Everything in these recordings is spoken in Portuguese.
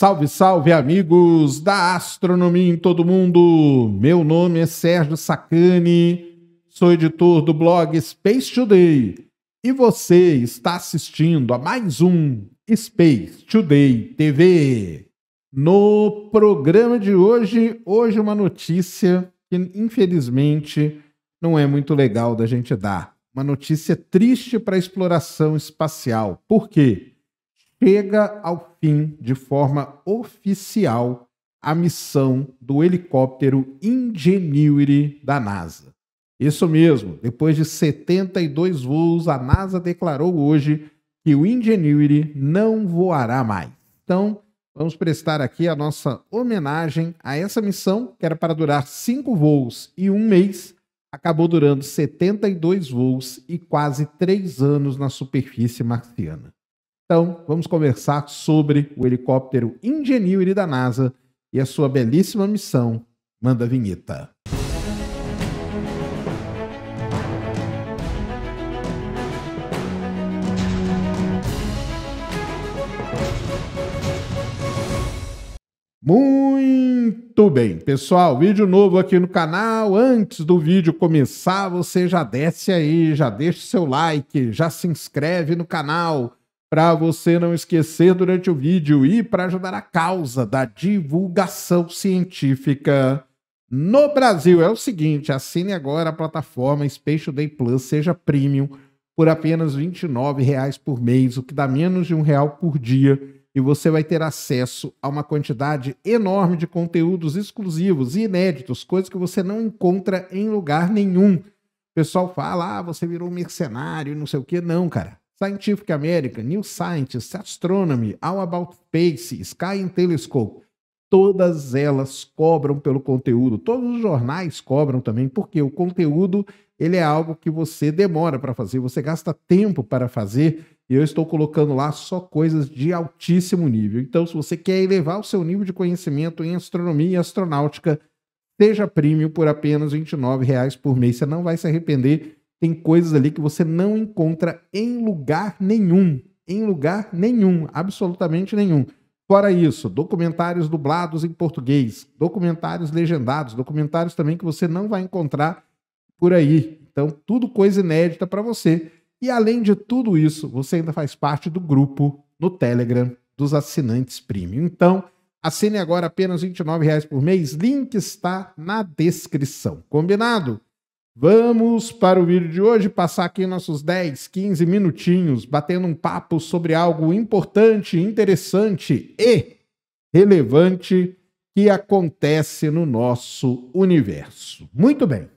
Salve, salve, amigos da astronomia em todo mundo! Meu nome é Sérgio Sacani, sou editor do blog Space Today e você está assistindo a mais um Space Today TV. No programa de hoje, hoje uma notícia que infelizmente não é muito legal da gente dar. Uma notícia triste para a exploração espacial. Por quê? chega ao fim de forma oficial a missão do helicóptero Ingenuity da NASA. Isso mesmo, depois de 72 voos, a NASA declarou hoje que o Ingenuity não voará mais. Então, vamos prestar aqui a nossa homenagem a essa missão, que era para durar cinco voos e um mês, acabou durando 72 voos e quase três anos na superfície marciana. Então, vamos conversar sobre o helicóptero Ingenuity da NASA e a sua belíssima missão. Manda a vinheta. Muito bem, pessoal, vídeo novo aqui no canal. Antes do vídeo começar, você já desce aí, já deixa seu like, já se inscreve no canal, para você não esquecer durante o vídeo e para ajudar a causa da divulgação científica no Brasil. É o seguinte, assine agora a plataforma Space Day Plus, seja premium, por apenas R$ 29,00 por mês, o que dá menos de um real por dia, e você vai ter acesso a uma quantidade enorme de conteúdos exclusivos e inéditos, coisas que você não encontra em lugar nenhum. O pessoal fala, ah, você virou mercenário e não sei o que. Não, cara. Scientific American, New Scientist, Astronomy, All About Space, Sky and Telescope, todas elas cobram pelo conteúdo, todos os jornais cobram também, porque o conteúdo ele é algo que você demora para fazer, você gasta tempo para fazer, e eu estou colocando lá só coisas de altíssimo nível. Então, se você quer elevar o seu nível de conhecimento em astronomia e astronáutica, seja premium por apenas R$ 29 por mês, você não vai se arrepender tem coisas ali que você não encontra em lugar nenhum. Em lugar nenhum, absolutamente nenhum. Fora isso, documentários dublados em português, documentários legendados, documentários também que você não vai encontrar por aí. Então, tudo coisa inédita para você. E além de tudo isso, você ainda faz parte do grupo no Telegram dos assinantes premium. Então, assine agora apenas R$ 29 por mês. Link está na descrição. Combinado? Vamos para o vídeo de hoje, passar aqui nossos 10, 15 minutinhos batendo um papo sobre algo importante, interessante e relevante que acontece no nosso universo. Muito bem.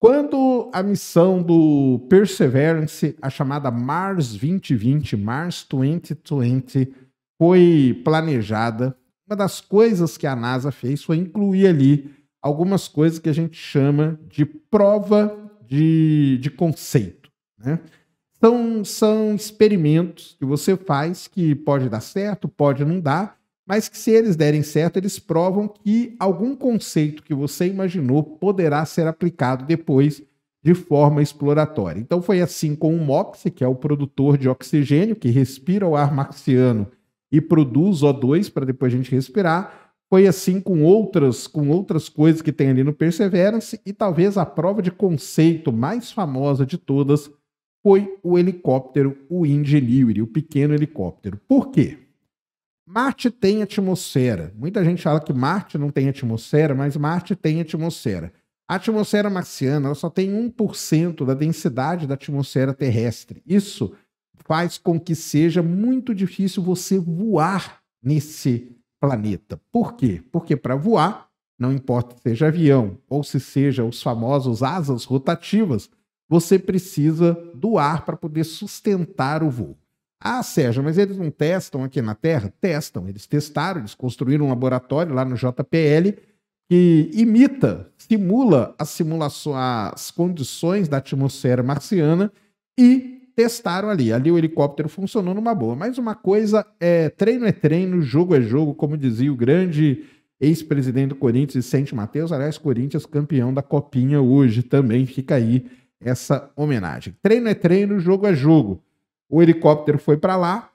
Quando a missão do Perseverance, a chamada Mars 2020, Mars 2020, foi planejada, uma das coisas que a NASA fez foi incluir ali algumas coisas que a gente chama de prova de, de conceito. Né? São, são experimentos que você faz que pode dar certo, pode não dar, mas que se eles derem certo, eles provam que algum conceito que você imaginou poderá ser aplicado depois de forma exploratória. Então foi assim com o MOX, que é o produtor de oxigênio que respira o ar marciano e produz O2 para depois a gente respirar. Foi assim com outras, com outras coisas que tem ali no Perseverance e talvez a prova de conceito mais famosa de todas foi o helicóptero o Ingenuity o pequeno helicóptero. Por quê? Marte tem atmosfera. Muita gente fala que Marte não tem atmosfera, mas Marte tem atmosfera. A atmosfera marciana só tem 1% da densidade da atmosfera terrestre. Isso faz com que seja muito difícil você voar nesse planeta. Por quê? Porque para voar, não importa se seja avião ou se seja os famosos asas rotativas, você precisa do ar para poder sustentar o voo. Ah, Sérgio, mas eles não testam aqui na Terra? Testam, eles testaram, eles construíram um laboratório lá no JPL que imita, simula as, simulações, as condições da atmosfera marciana e testaram ali. Ali o helicóptero funcionou numa boa. Mas uma coisa é treino é treino, jogo é jogo, como dizia o grande ex-presidente do Corinthians, Vicente Matheus, aliás, Corinthians campeão da Copinha hoje também. Fica aí essa homenagem. Treino é treino, jogo é jogo. O helicóptero foi para lá.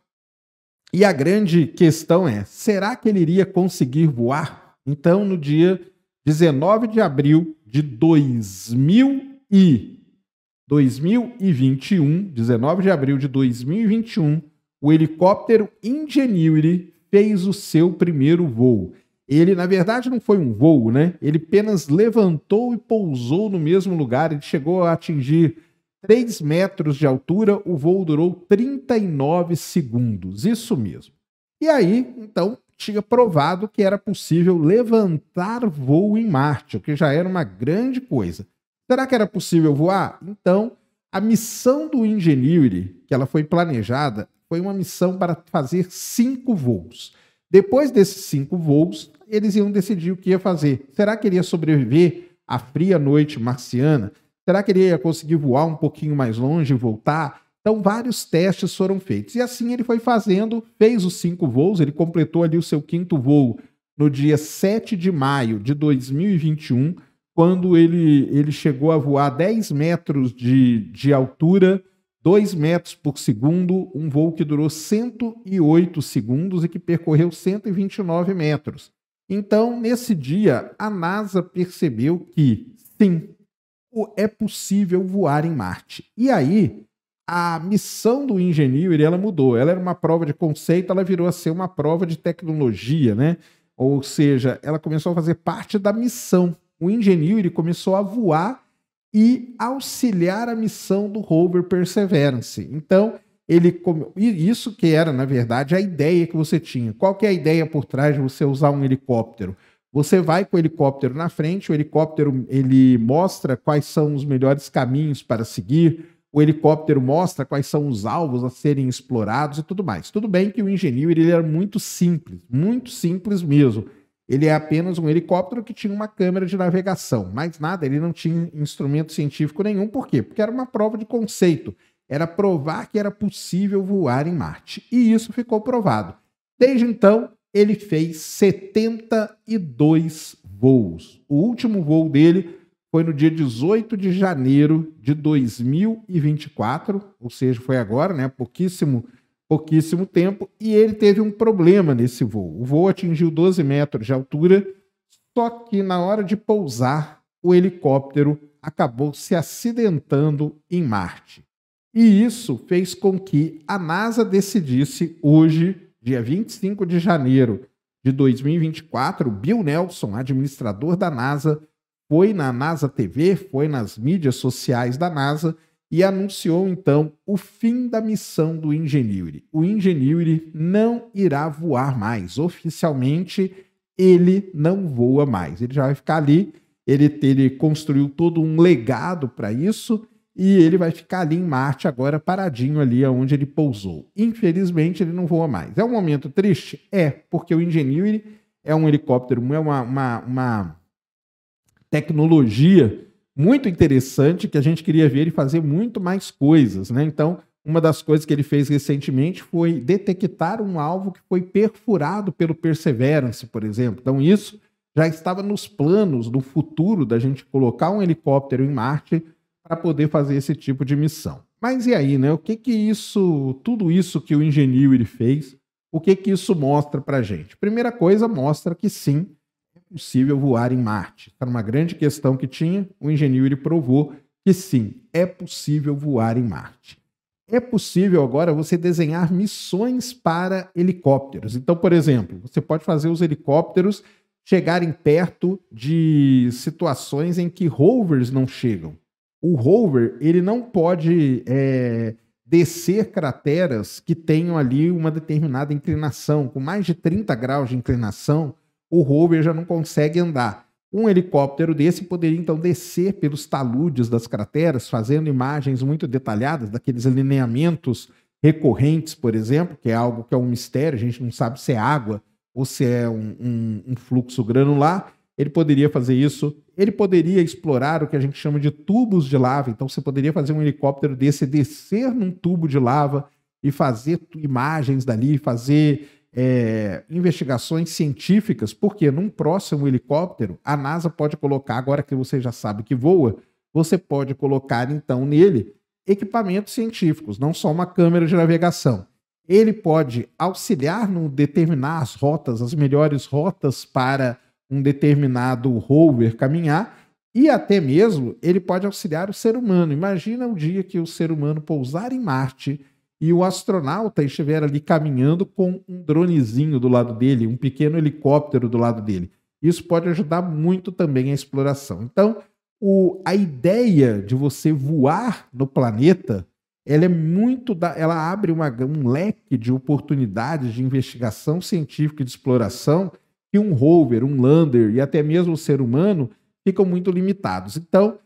E a grande questão é: será que ele iria conseguir voar? Então, no dia 19 de abril de 2000 e 2021, 19 de abril de 2021, o helicóptero Ingenuity fez o seu primeiro voo. Ele, na verdade, não foi um voo, né? Ele apenas levantou e pousou no mesmo lugar. Ele chegou a atingir 3 metros de altura. O voo durou 39 segundos. Isso mesmo. E aí, então, tinha provado que era possível levantar voo em Marte, o que já era uma grande coisa. Será que era possível voar? Então, a missão do Ingenuity, que ela foi planejada, foi uma missão para fazer cinco voos. Depois desses cinco voos, eles iam decidir o que ia fazer. Será que ele ia sobreviver à fria noite marciana? Será que ele ia conseguir voar um pouquinho mais longe e voltar? Então, vários testes foram feitos. E assim ele foi fazendo, fez os cinco voos, ele completou ali o seu quinto voo no dia 7 de maio de 2021 quando ele, ele chegou a voar 10 metros de, de altura, 2 metros por segundo, um voo que durou 108 segundos e que percorreu 129 metros. Então, nesse dia, a NASA percebeu que, sim, é possível voar em Marte. E aí, a missão do engenheiro ela mudou. Ela era uma prova de conceito, ela virou a ser uma prova de tecnologia, né? Ou seja, ela começou a fazer parte da missão o ele começou a voar e auxiliar a missão do rover Perseverance. Então, ele isso que era, na verdade, a ideia que você tinha. Qual que é a ideia por trás de você usar um helicóptero? Você vai com o helicóptero na frente, o helicóptero ele mostra quais são os melhores caminhos para seguir, o helicóptero mostra quais são os alvos a serem explorados e tudo mais. Tudo bem que o engenheiro ele era muito simples, muito simples mesmo. Ele é apenas um helicóptero que tinha uma câmera de navegação, mais nada, ele não tinha instrumento científico nenhum. Por quê? Porque era uma prova de conceito. Era provar que era possível voar em Marte. E isso ficou provado. Desde então, ele fez 72 voos. O último voo dele foi no dia 18 de janeiro de 2024, ou seja, foi agora, né? Pouquíssimo tempo pouquíssimo tempo e ele teve um problema nesse voo. O voo atingiu 12 metros de altura, só que na hora de pousar, o helicóptero acabou se acidentando em Marte. E isso fez com que a NASA decidisse hoje, dia 25 de janeiro de 2024, Bill Nelson, administrador da NASA, foi na NASA TV, foi nas mídias sociais da NASA e anunciou então o fim da missão do Ingenuity. O Ingenuity não irá voar mais. Oficialmente, ele não voa mais. Ele já vai ficar ali. Ele, ele construiu todo um legado para isso e ele vai ficar ali em Marte agora paradinho ali aonde ele pousou. Infelizmente, ele não voa mais. É um momento triste? É, porque o Ingenuity é um helicóptero, é uma, uma, uma tecnologia muito interessante que a gente queria ver ele fazer muito mais coisas, né? Então, uma das coisas que ele fez recentemente foi detectar um alvo que foi perfurado pelo Perseverance, por exemplo. Então, isso já estava nos planos do futuro da gente colocar um helicóptero em Marte para poder fazer esse tipo de missão. Mas e aí, né? O que que isso, tudo isso que o engenheiro ele fez, o que que isso mostra para gente? Primeira coisa, mostra que sim, possível voar em Marte. Era tá uma grande questão que tinha. O engenheiro provou que sim, é possível voar em Marte. É possível agora você desenhar missões para helicópteros. Então, por exemplo, você pode fazer os helicópteros chegarem perto de situações em que rovers não chegam. O rover ele não pode é, descer crateras que tenham ali uma determinada inclinação, com mais de 30 graus de inclinação o rover já não consegue andar. Um helicóptero desse poderia então descer pelos taludes das crateras, fazendo imagens muito detalhadas daqueles alineamentos recorrentes, por exemplo, que é algo que é um mistério, a gente não sabe se é água ou se é um, um, um fluxo granular. Ele poderia fazer isso. Ele poderia explorar o que a gente chama de tubos de lava. Então, você poderia fazer um helicóptero desse descer num tubo de lava e fazer imagens dali, fazer é, investigações científicas, porque num próximo helicóptero, a NASA pode colocar, agora que você já sabe que voa, você pode colocar então nele equipamentos científicos, não só uma câmera de navegação. Ele pode auxiliar no determinar as rotas, as melhores rotas para um determinado rover caminhar e até mesmo ele pode auxiliar o ser humano. Imagina o dia que o ser humano pousar em Marte e o astronauta estiver ali caminhando com um dronezinho do lado dele, um pequeno helicóptero do lado dele. Isso pode ajudar muito também a exploração. Então, o, a ideia de você voar no planeta, ela é muito da, ela abre uma, um leque de oportunidades de investigação científica e de exploração que um rover, um lander e até mesmo o ser humano ficam muito limitados. Então,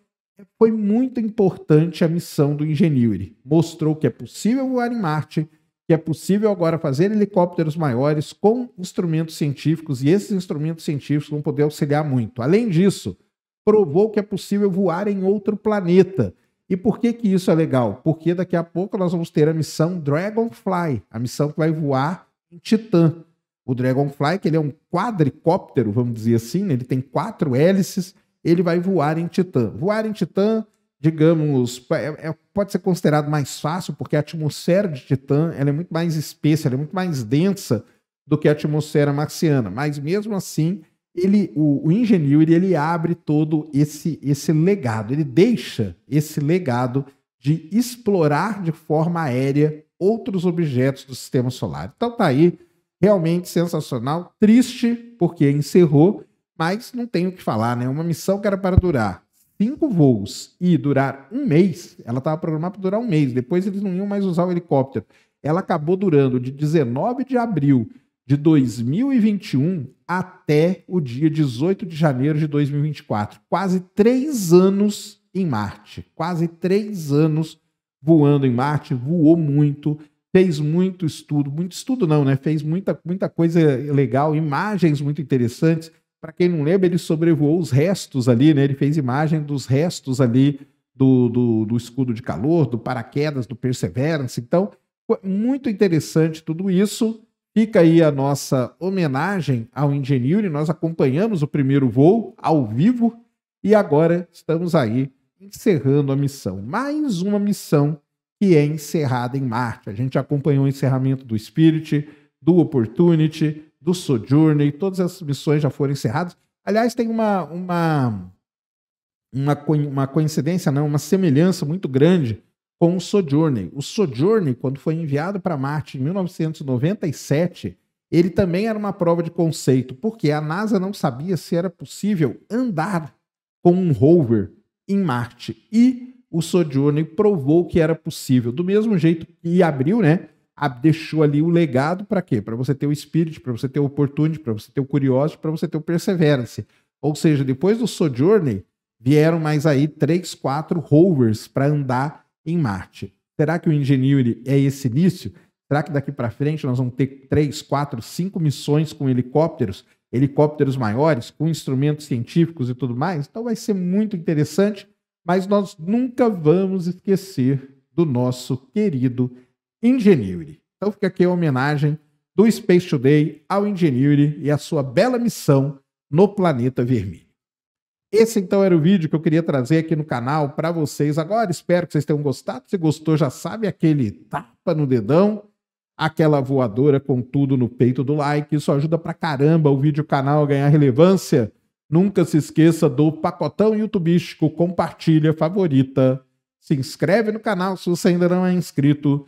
foi muito importante a missão do Ingenuity. Mostrou que é possível voar em Marte, que é possível agora fazer helicópteros maiores com instrumentos científicos e esses instrumentos científicos vão poder auxiliar muito. Além disso, provou que é possível voar em outro planeta. E por que que isso é legal? Porque daqui a pouco nós vamos ter a missão Dragonfly, a missão que vai voar em Titã. O Dragonfly, que ele é um quadricóptero, vamos dizer assim, né? ele tem quatro hélices, ele vai voar em Titã. Voar em Titã, digamos, é, é, pode ser considerado mais fácil, porque a atmosfera de Titã é muito mais espessa, é muito mais densa do que a atmosfera marciana. Mas mesmo assim, ele, o, o ele abre todo esse, esse legado, ele deixa esse legado de explorar de forma aérea outros objetos do sistema solar. Então tá aí, realmente sensacional, triste porque encerrou mas não tenho o que falar, né? Uma missão que era para durar cinco voos e durar um mês, ela estava programada para durar um mês, depois eles não iam mais usar o helicóptero. Ela acabou durando de 19 de abril de 2021 até o dia 18 de janeiro de 2024. Quase três anos em Marte. Quase três anos voando em Marte, voou muito, fez muito estudo, muito estudo não, né? Fez muita, muita coisa legal, imagens muito interessantes para quem não lembra, ele sobrevoou os restos ali, né? Ele fez imagem dos restos ali do, do, do escudo de calor, do paraquedas, do Perseverance. Então, muito interessante tudo isso. Fica aí a nossa homenagem ao Ingenuity. Nós acompanhamos o primeiro voo ao vivo e agora estamos aí encerrando a missão. Mais uma missão que é encerrada em Marte. A gente acompanhou o encerramento do Spirit, do Opportunity, do Sojourner, todas as missões já foram encerradas. Aliás, tem uma, uma, uma, uma coincidência, não, uma semelhança muito grande com o Sojourner. O Sojourner, quando foi enviado para Marte em 1997, ele também era uma prova de conceito, porque a NASA não sabia se era possível andar com um rover em Marte. E o Sojourner provou que era possível. Do mesmo jeito que abriu, né? deixou ali o legado para quê? Para você ter o Spirit, para você ter o oportunidade, para você ter o curioso para você ter o Perseverance. Ou seja, depois do Sojourner, vieram mais aí três, quatro rovers para andar em Marte. Será que o engineering é esse início? Será que daqui para frente nós vamos ter três, quatro, cinco missões com helicópteros, helicópteros maiores, com instrumentos científicos e tudo mais? Então vai ser muito interessante, mas nós nunca vamos esquecer do nosso querido Ingenuity. Então fica aqui a homenagem do Space Today ao Ingenuity e a sua bela missão no planeta vermelho. Esse então era o vídeo que eu queria trazer aqui no canal para vocês agora. Espero que vocês tenham gostado. Se gostou, já sabe aquele tapa no dedão, aquela voadora com tudo no peito do like. Isso ajuda pra caramba o vídeo canal a ganhar relevância. Nunca se esqueça do pacotão youtubístico, compartilha, favorita, se inscreve no canal se você ainda não é inscrito